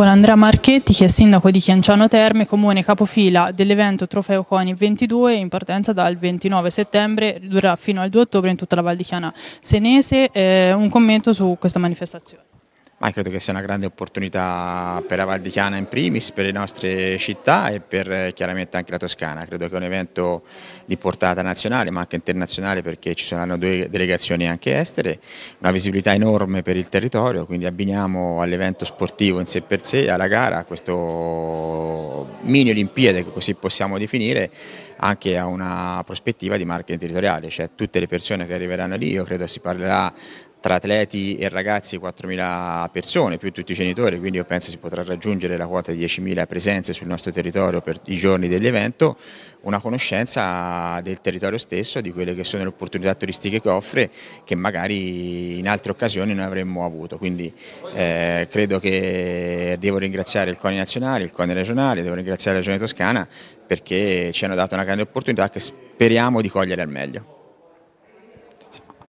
con Andrea Marchetti che è sindaco di Chianciano Terme, comune capofila dell'evento Trofeo Coni 22 in partenza dal 29 settembre, durerà fino al 2 ottobre in tutta la Val di Chiana Senese, eh, un commento su questa manifestazione ma credo che sia una grande opportunità per la Val di Chiana in primis, per le nostre città e per eh, chiaramente anche la Toscana. Credo che è un evento di portata nazionale ma anche internazionale perché ci saranno due delegazioni anche estere, una visibilità enorme per il territorio, quindi abbiniamo all'evento sportivo in sé per sé, alla gara, a questo mini Olimpiade che così possiamo definire, anche a una prospettiva di marketing territoriale, cioè tutte le persone che arriveranno lì, io credo si parlerà tra atleti e ragazzi 4.000 persone più tutti i genitori, quindi io penso si potrà raggiungere la quota di 10.000 presenze sul nostro territorio per i giorni dell'evento, una conoscenza del territorio stesso, di quelle che sono le opportunità turistiche che offre, che magari in altre occasioni non avremmo avuto. Quindi eh, credo che devo ringraziare il CONI nazionale, il CONI regionale, devo ringraziare la Regione Toscana perché ci hanno dato una grande opportunità che speriamo di cogliere al meglio.